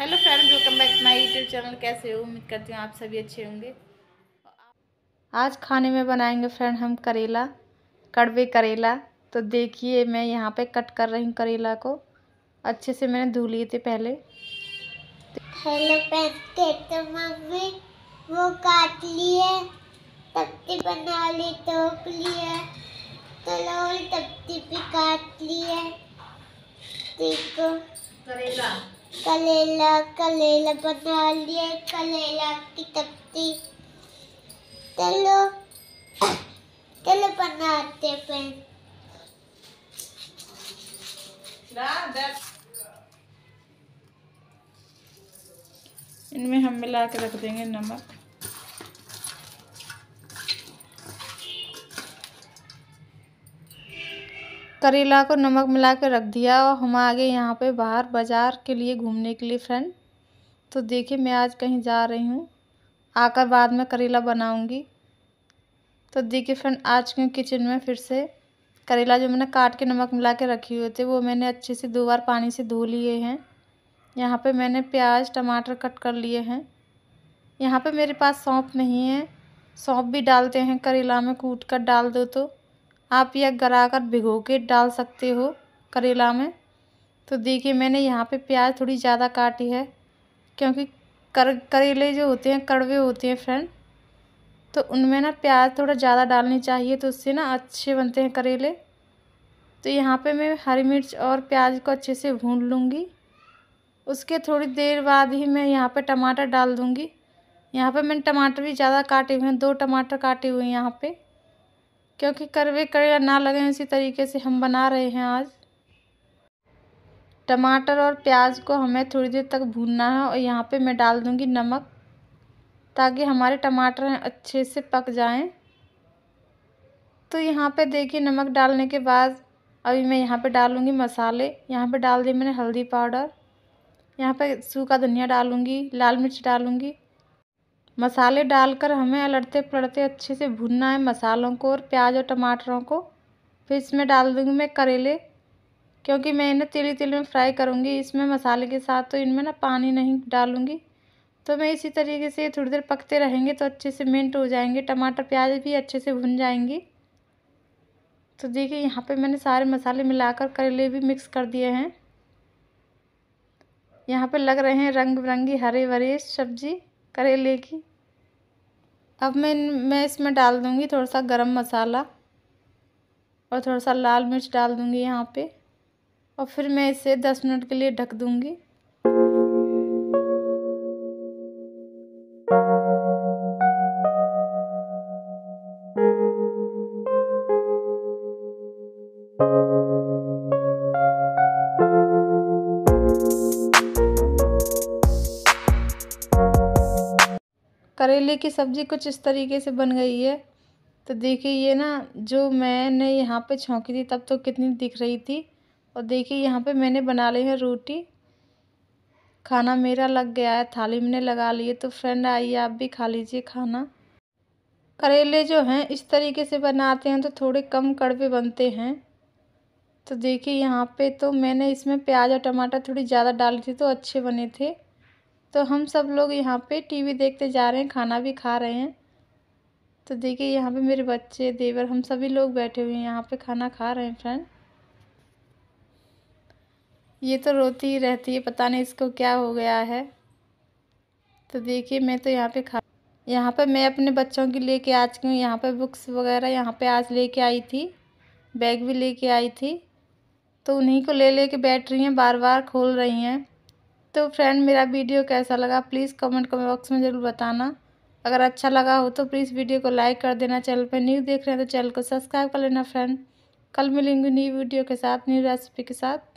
hello friend welcome back my YouTube channel कैसे हो उम्मीद करती हूँ आप सभी अच्छे होंगे आज खाने में बनाएंगे फ्रेंड हम करेला कड़वे करेला तो देखिए मैं यहाँ पे कट कर रही हूँ करेला को अच्छे से मैंने धो लिए थे पहले हेलो तो मम्मी वो काट लिए तख्ती बना ली टोक लिए तलोल तो तख्ती काट लिए देखो करेला कलेला कलेला बना लिए कलेला की तख्ती चलो चलो बनाते पेन इनमें हम मिला के रख देंगे नमक करेला को नमक मिला के रख दिया और हम आगे यहाँ पे बाहर बाज़ार के लिए घूमने के लिए फ्रेंड तो देखिए मैं आज कहीं जा रही हूँ आकर बाद में करेला बनाऊँगी तो देखिए फ्रेंड आज क्यों किचन में फिर से करेला जो मैंने काट के नमक मिला के रखे हुए थे वो मैंने अच्छे से दो बार पानी से धो लिए हैं यहाँ पे मैंने प्याज टमाटर कट कर लिए हैं यहाँ पे मेरे पास सौंप नहीं है सौंप भी डालते हैं करेला में कूट कर डाल दो तो आप यह गलाकर भिगो के डाल सकते हो करेला में तो देखिए मैंने यहाँ पे प्याज थोड़ी ज़्यादा काटी है क्योंकि कर करेले जो होते हैं कड़वे होते हैं फ्रेंड तो उनमें ना प्याज थोड़ा ज़्यादा डालनी चाहिए तो उससे ना अच्छे बनते हैं करेले तो यहाँ पे मैं हरी मिर्च और प्याज को अच्छे से भून लूँगी उसके थोड़ी देर बाद ही मैं यहाँ पे टमाटर डाल दूँगी यहाँ पे मैंने टमाटर भी ज़्यादा काटे हुए हैं दो टमाटर काटे हुए हैं यहाँ पर क्योंकि करवे कड़िया ना लगे इसी तरीके से हम बना रहे हैं आज टमाटर और प्याज को हमें थोड़ी देर तक भूनना है और यहाँ पे मैं डाल दूँगी नमक ताकि हमारे टमाटर हैं अच्छे से पक जाएं तो यहाँ पे देखिए नमक डालने के बाद अभी मैं यहाँ पे डालूँगी मसाले यहाँ पे डाल दिए मैंने हल्दी पाउडर यहाँ पे सूखा धनिया डालूँगी लाल मिर्च डालूँगी मसाले डालकर हमें अलटते पलटते अच्छे से भुनना है मसालों को और प्याज और टमाटरों को फिर इसमें डाल दूँगी मैं करेले क्योंकि मैं इन्हें तेली तेल में फ्राई करूँगी इसमें मसाले के साथ तो इनमें ना पानी नहीं डालूँगी तो मैं इसी तरीके से थोड़ी देर पकते रहेंगे तो अच्छे से मिंट हो जाएंगे टमाटर प्याज भी अच्छे से भुन जाएंगी तो देखिए यहाँ पे मैंने सारे मसाले मिलाकर करेले भी मिक्स कर दिए हैं यहाँ पे लग रहे हैं रंग बिरंगी हरे भरे सब्जी करेले की अब मैं मैं इसमें डाल दूँगी थोड़ा सा गरम मसाला और थोड़ा सा लाल मिर्च डाल दूँगी यहाँ पे और फिर मैं इसे दस मिनट के लिए ढक दूँगी करेले की सब्ज़ी कुछ इस तरीके से बन गई है तो देखिए ये ना जो मैंने यहाँ पे छौंकी थी तब तो कितनी दिख रही थी और देखिए यहाँ पे मैंने बना ली है रोटी खाना मेरा लग गया है थाली मैंने लगा ली है तो फ्रेंड आइए आप भी खा लीजिए खाना करेले जो हैं इस तरीके से बनाते हैं तो थोड़े कम कड़वे बनते हैं तो देखिए यहाँ पे तो मैंने इसमें प्याज और टमाटर थोड़ी ज़्यादा डाली थी तो अच्छे बने थे तो हम सब लोग यहाँ पे टीवी देखते जा रहे हैं खाना भी खा रहे हैं तो देखिए यहाँ पे मेरे बच्चे देवर हम सभी लोग बैठे हुए हैं यहाँ पे खाना खा रहे हैं फ्रेंड ये तो रोती ही रहती है पता नहीं इसको क्या हो गया है तो देखिए मैं तो यहाँ पे खा यहाँ पे मैं अपने बच्चों की आ आज क्यों यहाँ पर बुक्स वगैरह यहाँ पर आज ले आई थी बैग भी ले आई थी तो उन्हीं को ले ले बैठ रही हैं बार बार खोल रही हैं तो फ्रेंड मेरा वीडियो कैसा लगा प्लीज़ कमेंट कमेंट बॉक्स में ज़रूर बताना अगर अच्छा लगा हो तो प्लीज़ वीडियो को लाइक कर देना चैनल पर न्यू देख रहे हैं तो चैनल को सब्सक्राइब कर लेना फ्रेंड कल मिलेंगे न्यू वीडियो के साथ न्यू रेसिपी के साथ